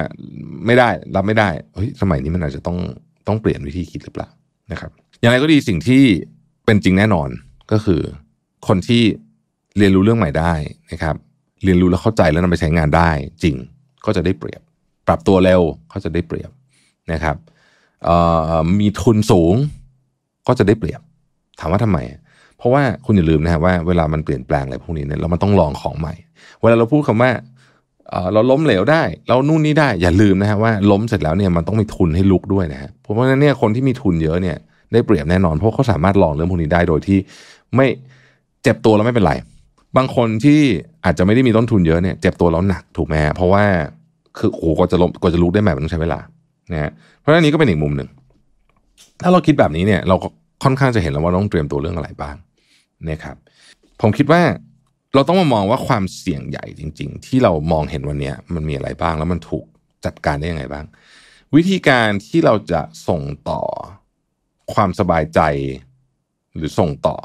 ไม่ได้รับไม่ได้เฮ้ยสมัยนี้มันอาจจะต้องต้องเปลี่ยนวิธีคิดหรือเปล่านะครับ อย่างไรก็ดีสิ่งที่เป็นจริงแน่นอนก็คือ คนที่เรียนรู้เรื่องใหม่ได้นะครับ เรียนรู้แล้วเข้าใจแล้วนำไปใช้งานได้ จริงก็จะได้เปรียบปรับตัวเร็วเขาจะได้เปรียบนะครับมีทุนสูงก็จะได้เปรียบถามว่าทำไมเพราะว่าคุณอย่าลืมนะฮะว่าเวลามันเปลี่ยนแปลงอะไรพวกนี้เนี่ยเรามันต้องลองของใหม่ เวลาเราพูดคำว่าเราล้มเหลวได้ เรานู่นนี่ได้ อย่าลืมนะฮะว่าล้มเสร็จแล้วเนี่ยมันต้องมีทุนให้ลุกด้วยนะฮะเพราะฉะนั้นเนี่ยคนที่มีทุนเยอะเนี่ยได้เปรียบแน่นอน เพราะเขาสามารถลองเรื่องพวกนี้ได้โดยที่ไม่เจ็บตัวแล้วไม่เป็นไร บางคนที่อาจจะไม่ได้มีต้นทุนเยอะเนี่ย เจ็บตัวแล้วหนักถูกไหมเพราะว่าคือโอ้โหก็จะล้มก็จะลุกได้แหบมันต้องใช้เวลานะฮะเพราะัะนี้ก็เป็นอีกมุมหนึ่ง ถ้าเราคิดแบบนี้เนี่ย เราก็ค่อนข้างจะเห็นแล้วว่าต้องเตรียมตัวเรื่องอะไรบ้างนะครับ ผมคิดว่าเราต้องมามองว่าความเสี่ยงใหญ่จริงๆ ที่เรามองเห็นวันนี้มันมีอะไรบ้าง แล้วมันถูกจัดการได้ยังไงบ้าง วิธีการที่เราจะส่งต่อความสบายใจ หรือส่งต่อ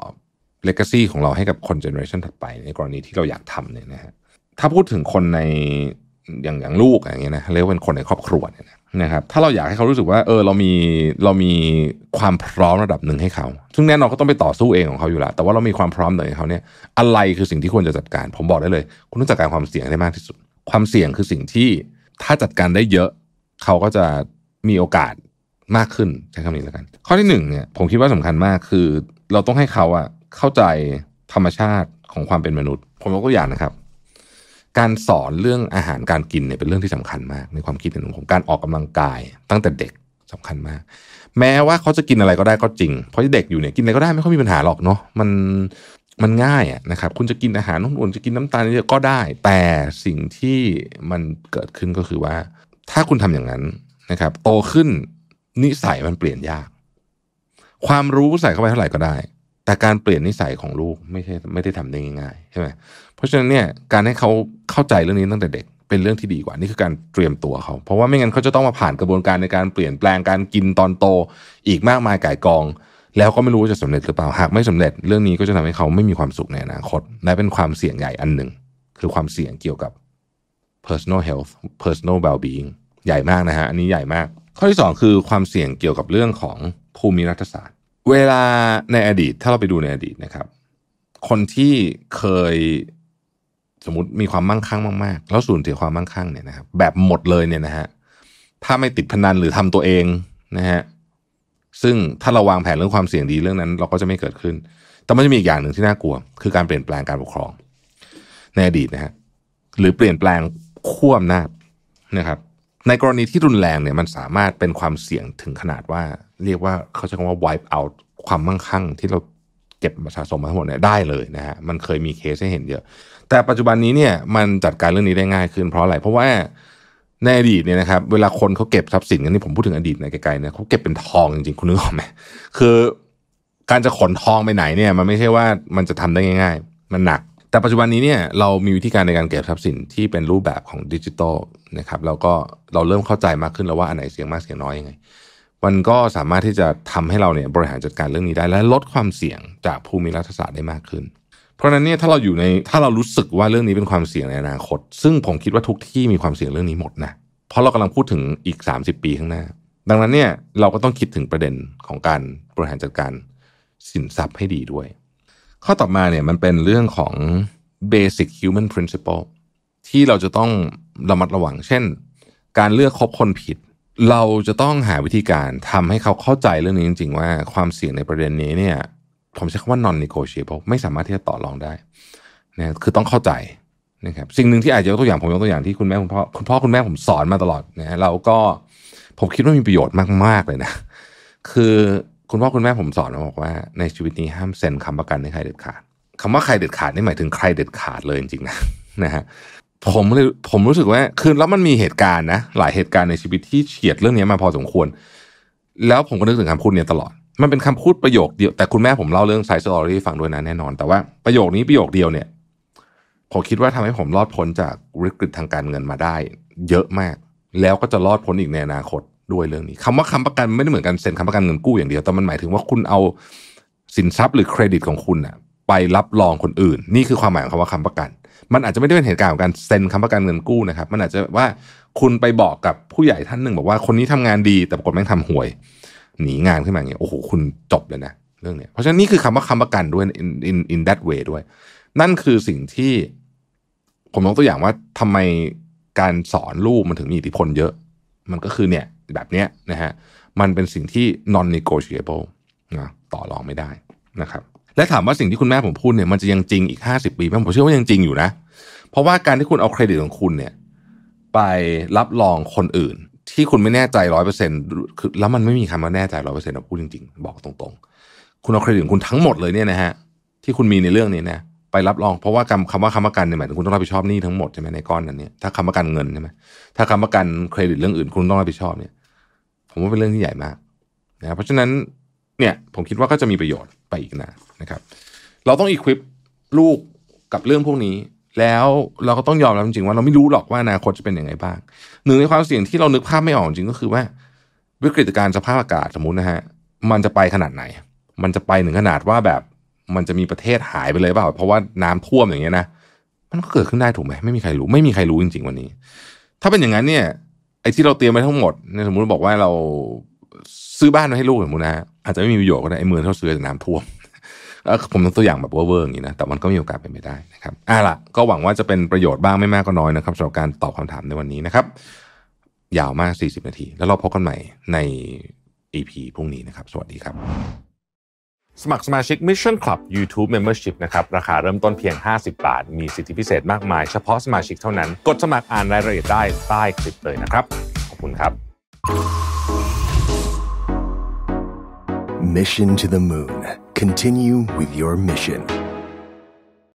เลกาซีของเราให้กับคนเจเนอเรชันถัดไป ในกรณีที่เราอยากทำเนี่ยนะฮะถ้าพูดถึงคนในอย่างอย่างลูกอย่างเงี้ยนะเรียกว่าเป็นคนในครอบครัวเนี่ยนะครับ ถ้าเราอยากให้เขารู้สึกว่า เออเรามีเรามีความพร้อมระดับหนึ่งให้เขาซึ่งแน่นอนก็ต้องไปต่อสู้เองของเขาอยู่แล้วแต่ว่าเรามีความพร้อมหน่อให้เขาเนี่ยอะไรคือสิ่งที่ควรจะจัดการ ผมบอกได้เลย คุณต้องจัดการความเสี่ยงได้มากที่สุด ความเสี่ยงคือสิ่งที่ถ้าจัดการได้เยอะเขาก็จะมีโอกาสมากขึ้นใช้คำนี้แล้วกัน ข้อที่หนึ่งเนี่ยผมคิดว่าสำคัญมากคือ เราต้องให้เขาอะเข้าใจธรรมชาติของความเป็นมนุษย์ ผมยกตัวอย่างนะครับการสอนเรื่องอาหารการกินเนี่ยเป็นเรื่องที่สำคัญมาก ในความคิดเห็นของผมการออกกำลังกายตั้งแต่เด็กสำคัญมากแม้ว่าเขาจะกินอะไรก็ได้ก็จริง เพราะเด็กอยู่เนี่ยกินอะไรก็ได้ไม่ค่อยมีปัญหาหรอกเนาะมันมันง่ายอะนะครับคุณจะกินอาหารนุ่นๆจะกินน้ำตาลเยอะก็ได้ แต่สิ่งที่มันเกิดขึ้นก็คือว่า ถ้าคุณทำอย่างนั้นนะครับ โตขึ้น นิสัยมันเปลี่ยนยาก ความรู้ใส่เข้าไปเท่าไหร่ก็ได้แต่การเปลี่ยนนิสัยของลูกไม่ใช่ไม่ได้ทำได้ง่ายๆใช่ไหมเพราะฉะนั้นเนี่ยการให้เขาเข้าใจเรื่องนี้ตั้งแต่เด็ก เป็นเรื่องที่ดีกว่านี่คือการเตรียมตัวเขา เพราะว่าไม่งั้นเขาจะต้องมาผ่านกระบวนการในการเปลี่ยนแปลงการกินตอนโต อีกมากมายก่ายกอง แล้วก็ไม่รู้ว่าจะสำาเร็จหรือเปล่าหาก ไม่สำเร็จเรื่องนี้ก็จะทำให้เขาไม่มีความสุขในอนาคตและเป็นความเสี่ยงใหญ่อันหนึ่ง คือความเสี่ยงเกี่ยวกับ personal health personal well-being ใหญ่มากนะฮะอันนี้ใหญ่มาก ข้อที่2คือความเสี่ยงเกี่ยวกับเรื่องของภูมิรัฐศาสตร์เวลาในอดีต ถ้าเราไปดูในอดีตนะครับ คนที่เคยสมมติมีความมั่งคั่งมากๆแล้วสูญเสียความมั่งคั่งเนี่ยนะครับแบบหมดเลยเนี่ยนะฮะถ้าไม่ติดพนันหรือทำตัวเองนะฮะซึ่งถ้าเราวางแผนเรื่องความเสี่ยงดีเรื่องนั้นเราก็จะไม่เกิดขึ้น แต่มันจะมีอีกอย่างหนึ่งที่น่ากลัวคือการเปลี่ยนแปลงการปกครอง ในอดีตนะฮะหรือเปลี่ยนแปลงขั้วอำนาจนะครับในกรณีที่รุนแรงเนี่ยมันสามารถเป็นความเสี่ยงถึงขนาดว่า เรียกว่าเขาใช้คำว่า wipe out ความมั่งคั่ง ที่เราเก็บมาสะสมมาทั้งหมดเนี่ยได้เลยนะฮะมันเคยมีเคสให้เห็นเยอะ แต่ปัจจุบันนี้เนี่ยมันจัดการเรื่องนี้ได้ง่ายขึ้น เพราะอะไรเพราะว่าในอดีตเนี่ยนะครับเวลาคนเขาเก็บทรัพย์สินกันนี่ผมพูดถึงอดีตในไกลๆเนี่ยเขาเก็บเป็นทองจริงๆคุณนึกออกไหมคือ การจะขนทองไปไหนเนี่ย มันไม่ใช่ว่ามันจะทำได้ง่าย ๆ มันหนักแต่ปัจจุบันนี้เนี่ยเรามีวิธีการในการเก็บทรัพย์สินที่เป็นรูปแบบของดิจิตอลนะครับแล้วก็เราเริ่มเข้าใจมากขึ้นแล้วว่าอันไหนเสี่ยงมากเสี่ยงน้อยยังไงมันก็สามารถที่จะทำให้เราเนี่ยบริหารจัดการเรื่องนี้ได้ และลดความเสี่ยงจากภูมิรัฐศาสตร์ได้มากขึ้น เพราะนั้นเนี่ยถ้าเราอยู่ในถ้าเรารู้สึกว่าเรื่องนี้เป็นความเสี่ยงในอนาคตซึ่งผมคิดว่าทุกที่มีความเสี่ยงเรื่องนี้หมดนะเพราะเรากำลังพูดถึงอีก 30 ปีข้างหน้า ดังนั้นเนี่ยเราก็ต้องคิดถึงประเด็นของการบริหารจัดการสินทรัพย์ให้ดีด้วยข้อต่อมาเนี่ยมันเป็นเรื่องของ basic human principle ที่เราจะต้องระมัดระวัง เช่น การเลือกคบคนผิด เราจะต้องหาวิธีการทำให้เขาเข้าใจเรื่องนี้จริง ๆ ว่าความเสี่ยงในประเด็นนี้เนี่ย ผมใช้คำว่า non negotiable ไม่สามารถที่จะต่อรองได้นะคือต้องเข้าใจนะครับสิ่งหนึ่งที่อาจจะยกตัวอย่างผมยกตัวอย่างที่คุณแม่คุณพ่อคุณพ่อคุณแม่ผมสอนมาตลอดนะเราก็ผมคิดว่ามีประโยชน์มากๆเลยนะ คือคุณพ่อคุณแม่ผมสอนราบอกว่าในชีวิตนี้ห้ามเซ็นคำประกันให้ใครเด็ดขาดคำว่าใครเด็ดขาดนี่หมายถึงใครเด็ดขาดเลยจริงๆนะนะฮะผมเลยผมรู้สึกว่าคือแล้วมันมีเหตุการณ์นะหลายเหตุการณ์ในชีวิตที่เฉียดเรื่องนี้มาพอสมควร แล้วผมก็นึกถึงคำพูดเนี่ยตลอด มันเป็นคำพูดประโยคเดียวแต่คุณแม่ผมเล่าเรื่องไซส์สตอรี่ฟังด้วยนะแน่นอนแต่ว่าประโยคนี้ประโยคเดียวเนี่ยผมคิดว่าทำให้ผมรอดพ้นจากวิกฤตทางการเงินมาได้ เยอะมาก แล้วก็จะรอดพ้นอีกในอนาคตด้วยเรื่องนี้คำว่าค้ำประกันไม่ได้เหมือนกันเซ็นค้ำประกันเงินกู้อย่างเดียวแต่มันหมายถึงว่าคุณเอาสินทรัพย์หรือเครดิตของคุณอะไปรับรองคนอื่น นี่คือความหมายของคำว่าคํำประกัน มันอาจจะไม่ได้เป็นเหตุการณ์ของการ เซ็นคํำประกันเงินกู้นะครับมันอาจจะว่าคุณไปบอกกับผู้ใหญ่ท่านหนึ่งบอกว่าคนนี้ทำงานดีแต่ปรากฏแม่งทำห่วย หนีงานขึ้นมาอย่างเงี้ยโอ้โหคุณจบเลยนะเรื่องเนี้ยเพราะฉะนั้นนี่คือคำว่าคํำประกันด้วย in in in that way ด้วย นั่นคือสิ่งที่ ผมยกตัวอย่างว่าทำไมการสอนลูกมันถึงมีอิทธิพลเยอะ มันก็คือเนี่ยแบบเนี้ยนะฮะ มันเป็นสิ่งที่ non negotiable นะต่อรองไม่ได้นะครับ และถามว่าสิ่งที่คุณแม่ผมพูดเนี่ย มันจะยังจริงอีก 50ปีไหมผมเชื่อว่ายังจริงอยู่นะ เพราะว่าการที่คุณเอาเครดิตของคุณเนี่ยไปรับรองคนอื่นที่คุณไม่แน่ใจร้อยเปอร์เซ็นต์แล้วมันไม่มีคำว่าแน่ใจร้อยเปอร์เซ็นต์เราพูดจริงๆ บอกตรงๆ คุณเอาเครดิตของคุณทั้งหมดเลยเนี่ยนะฮะที่คุณมีในเรื่องนี้นะไปรับรอง เพราะว่าคำคำว่าคำประกันเนี่ยหมายถึงคุณต้องรับผิดชอบหนี้ทั้งหมดใช่ไหมในก้อนนั้นเนี่ยถ้าคำประกันเงินใช่ไหมถ้าคำประกันเครดิตเรื่องอื่น คุณต้องรับผิดชอบเนี่ยผมว่าเป็นเรื่องที่ใหญ่มากนะเพราะฉะนั้นเนี่ยผมคิดว่าก็จะมีประโยชน์ไปอีกนะนะครับ เราต้องอีควิปลูกกับเรื่องพวกนี้ แล้วเราก็ต้องยอมรับจริงๆว่าเราไม่รู้หรอกว่าอนาคตจะเป็นยังไงบ้าง หนึ่งในความเสี่ยงที่เรานึกภาพไม่ออกจริงก็คือว่า วิกฤตการณ์สภาพอากาศสมมุตินะฮะมันจะไปขนาดไหน มันจะไปถึงขนาดว่าแบบมันจะมีประเทศหายไปเลยเปล่าเพราะว่าน้ำท่วมอย่างเงี้ยนะมันก็เกิดขึ้นได้ถูกไหมไม่มีใครรู้ไม่มีใครรู้จริง ๆ วันนี้ ถ้าเป็นอย่างนั้นเนี่ยไอ้ที่เราเตรียมไว้ทั้งหมดเนี่ยสมมติบอกว่าเราซื้อบ้านไว้ให้ลูกสมมตินะอาจจะไม่มีประโยชน์ก็ได้ไอ้เมืองท่เาซื้อจากน้ำท่วมผมยกตัวอย่างแบบเวอร์เวอร์อย่างนี้นะ แต่มันก็มีโอกาสเป็นไปได้นะครับ อ่ะล่ะ ก็หวังว่าจะเป็นประโยชน์บ้างไม่มากก็น้อยนะครับสำหรับการตอบคำถามในวันนี้นะครับ ยาวมาก 40 นาที แล้วเราพบกันใหม่ใน EP พรุ่งนี้นะครับ สวัสดีครับสมัครสมาชิก Mission Club YouTube Membership นะครับ ราคาเริ่มต้นเพียง 50 บาท มีสิทธิพิเศษมากมายเฉพาะสมาชิกเท่านั้น กดสมัครอ่านรายละเอียดได้ใต้คลิปเลยนะครับ ขอบคุณครับ Mission to the Moon Continue with your mission